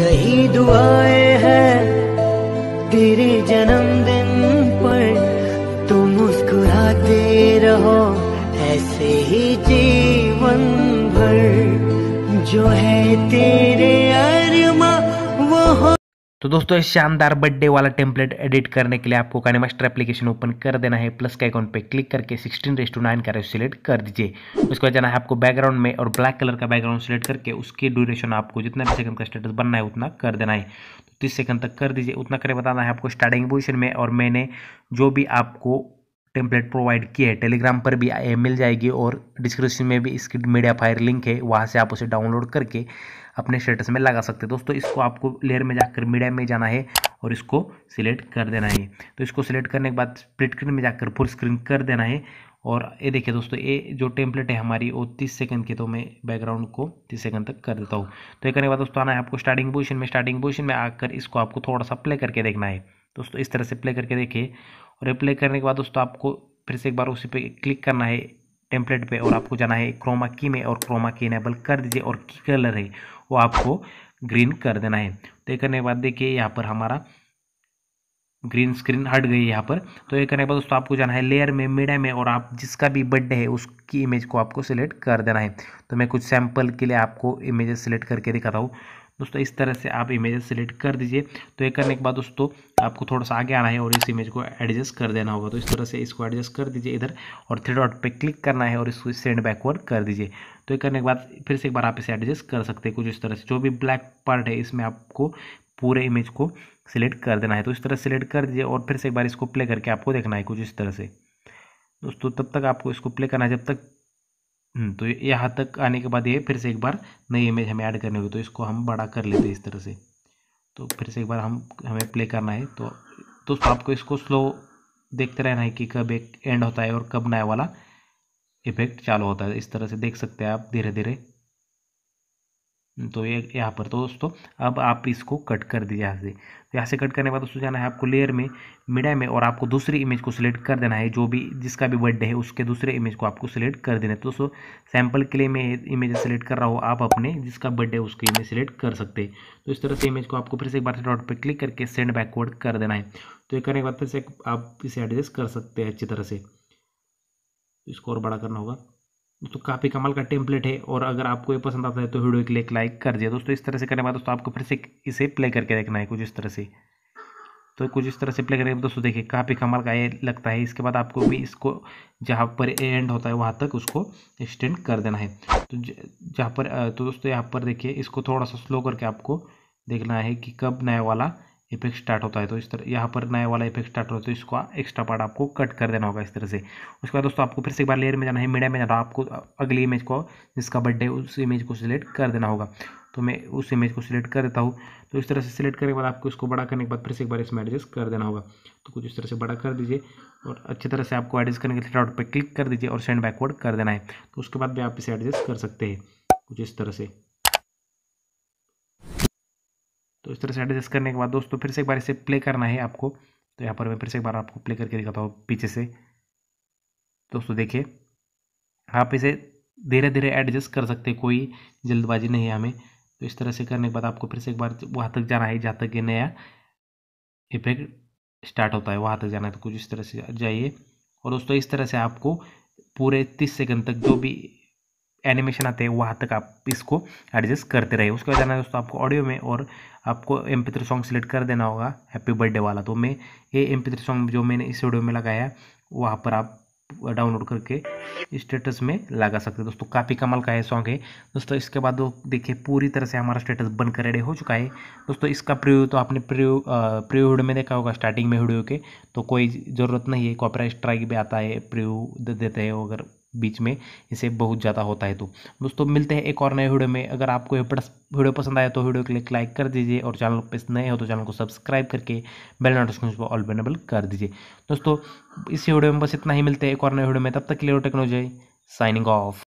यही दुआएं हैं तेरे जन्मदिन पर तुम मुस्कुराते रहो ऐसे ही जीवन भर जो है तेरे आए तो दोस्तों इस शानदार बर्थडे वाला टेम्पलेट एडिट करने के लिए आपको कानी मास्टर एप्लीकेशन ओपन कर देना है प्लस के अकाउंट पे क्लिक करके 16 रेस टू नाइन का रेस सिलेक्ट कर दीजिए उसके बाद जाना है आपको बैकग्राउंड में और ब्लैक कलर का बैकग्राउंड सिलेक्ट करके उसके ड्यूरेशन आपको जितना भी सेकंड का स्टेटस बनना है उतना कर देना है तो तीस सेकंड तक कर दीजिए उतना करें बताना है आपको स्टार्टिंग पोजिशन में और मैंने जो भी आपको टेम्पलेट प्रोवाइड किए है टेलीग्राम पर भी मिल जाएगी और डिस्क्रिप्शन में भी इसकी मीडिया फायर लिंक है वहाँ से आप उसे डाउनलोड करके अपने स्टेटस में लगा सकते हैं दोस्तों इसको आपको लेयर में जाकर मीडिया में जाना है और इसको सिलेक्ट कर देना है तो इसको सिलेक्ट करने के बाद स्प्लिट स्क्रीन में जाकर फुल स्क्रीन कर देना है और ये देखिए दोस्तों ये जो टेम्पलेट है हमारी वो तीस सेकंड की तो मैं बैकग्राउंड को तीस सेकंड तक कर देता हूँ तो ये करने के बाद दोस्तों आना है आपको स्टार्टिंग पोजिशन में स्टार्टिंग पोजिशन में आकर इसको आपको थोड़ा सा प्ले करके देखना है दोस्तों इस तरह से प्ले करके देखिए और ये प्ले करने के बाद दोस्तों आपको फिर से एक बार उसी पे क्लिक करना है टेम्पलेट पे और आपको जाना है क्रोमा की में और क्रोमा की इनेबल कर दीजिए और की कलर है वो आपको ग्रीन कर देना है तो ये करने के बाद देखिए यहाँ पर हमारा ग्रीन स्क्रीन हट गई यहाँ पर तो ये करने के बाद दोस्तों आपको जाना है लेयर में मीडिया में और आप जिसका भी बर्थडे है उसकी इमेज को आपको सिलेक्ट कर देना है तो मैं कुछ सैम्पल के लिए आपको इमेज सेलेक्ट करके दिखाता हूँ दोस्तों इस तरह से आप इमेज सेलेक्ट कर दीजिए तो ये करने के बाद दोस्तों आपको थोड़ा सा आगे आना है और इस इमेज को एडजस्ट कर देना होगा तो इस तरह से इसको एडजस्ट कर दीजिए इधर और थ्री डॉट पे क्लिक करना है और इसको सेंड बैकवर्ड कर दीजिए तो ये करने के बाद फिर से एक बार आप इसे एडजस्ट कर सकते हैं कुछ इस तरह से जो भी ब्लैक पार्ट है इसमें आपको पूरे इमेज को सिलेक्ट कर देना है तो इस तरह सेलेक्ट कर दीजिए और फिर से एक बार इसको प्ले करके आपको देखना है कुछ इस तरह से दोस्तों तब तक आपको इसको प्ले करना है जब तक हम्म, तो यहाँ तक आने के बाद ये फिर से एक बार नई इमेज हमें ऐड करनी होगी तो इसको हम बड़ा कर लेते हैं इस तरह से तो फिर से एक बार हम हमें प्ले करना है तो दोस्तों तो आपको इसको स्लो देखते रहना है कि कब एक एंड होता है और कब नया वाला इफेक्ट चालू होता है इस तरह से देख सकते हैं आप धीरे धीरे तो ये यह यहाँ पर तो दोस्तों अब आप इसको कट कर दीजिए यहाँ से तो यहाँ से कट करने के बाद दोस्तों जाना है आपको लेयर में मीडिया में और आपको दूसरी इमेज को सिलेक्ट कर देना है जो भी जिसका भी बर्थडे है उसके दूसरे इमेज को आपको सिलेक्ट कर देना है तो दोस्तों सैम्पल के लिए मैं इमेज सेलेक्ट कर रहा हूँ आप अपने जिसका बर्थडे है उसकी इमेज सेलेक्ट कर सकते हैं तो इस तरह से इमेज को आपको फिर से एक बार डॉट पर क्लिक करके सेंड बैकवर्ड कर देना है तो ये करने के बाद फिर से आप इसे एडजस्ट कर सकते हैं अच्छी तरह से इसको और बड़ा करना होगा तो काफ़ी कमाल का टेम्पलेट है और अगर आपको ये पसंद आता है तो वीडियो के लिए एक लाइक कर दिया दोस्तों इस तरह से करने बाद दोस्तों आपको फिर से इसे प्ले करके देखना है कुछ इस तरह से तो कुछ इस तरह से प्ले करके दोस्तों देखिए काफ़ी कमाल का ये लगता है इसके बाद आपको भी इसको जहाँ पर एंड होता है वहाँ तक उसको एक्सटेंड कर देना है तो जहाँ पर तो दोस्तों यहाँ पर देखिए इसको थोड़ा सा स्लो करके आपको देखना है कि कब नया वाला इफेक्ट स्टार्ट होता है तो इस तरह यहाँ पर नया वाला इफेक्ट स्टार्ट होता है तो इसका एक्स्ट्रा पार्ट आपको कट कर देना होगा इस तरह से उसके बाद दोस्तों आपको फिर से एक बार लेयर में जाना है मीडिया में जाना तो आपको अगली इमेज को जिसका बर्थडे उस इमेज को सिलेक्ट कर देना होगा तो मैं उस इमेज को सिलेक्ट कर देता हूँ तो इस तरह से सिलेक्ट करने के बाद आपको इसको बड़ा करने के बाद फिर से एक बार इसमें एडजस्ट कर देना होगा तो कुछ इस तरह से बड़ा कर दीजिए और अच्छी तरह से आपको एडजस्ट करने के लिए डॉट पर क्लिक कर दीजिए और सेंड बैकवर्ड कर देना है तो उसके बाद भी आप इसे एडजस्ट कर सकते हैं कुछ इस तरह से तो इस तरह से एडजस्ट करने के बाद दोस्तों फिर से एक बार इसे प्ले करना है आपको तो यहाँ पर मैं फिर से एक बार आपको प्ले करके दिखाता हूँ पीछे से दोस्तों देखिए आप इसे धीरे धीरे एडजस्ट कर सकते कोई जल्दबाजी नहीं है हमें तो इस तरह से करने के बाद आपको फिर से एक बार वहाँ तक जाना है जहाँ तक ये नया इफेक्ट स्टार्ट होता है वहाँ तक जाना है तो कुछ इस तरह से जाइए और दोस्तों इस तरह से आपको पूरे तीस सेकंड तक जो भी एनिमेशन आते हैं वहाँ तक आप इसको एडजस्ट करते रहे उसके बाद जाना है दोस्तों आपको ऑडियो में और आपको एम पी सॉन्ग सिलेक्ट कर देना होगा हैप्पी बर्थडे वाला तो मैं ये एम पी सॉन्ग जो मैंने इस वीडियो में लगाया है वहाँ पर आप डाउनलोड करके स्टेटस में लगा सकते हैं दोस्तों काफ़ी कमल का है सॉन्ग है दोस्तों इसके बाद देखिए पूरी तरह से हमारा स्टेटस बनकर रेडी हो चुका है दोस्तों इसका प्रिव्यू तो आपने प्रयोग प्रयोग में देखा होगा स्टार्टिंग में वीडियो के तो कोई ज़रूरत नहीं है कॉपीराइट स्ट्राइक भी आता है प्रिव्यू देते हैं अगर बीच में इसे बहुत ज़्यादा होता है तो दोस्तों मिलते हैं एक और नए वीडियो में अगर आपको ये वीडियो पसंद आया तो वीडियो के लिए लाइक कर दीजिए और चैनल पर नए हो तो चैनल को सब्सक्राइब करके बेल नोटिफिकेशन को ऑल अवेलेबल कर दीजिए दोस्तों इसी वीडियो में बस इतना ही मिलते हैं एक और नए वीडियो में तब तक के लिए टेक्नोलॉजी साइनिंग ऑफ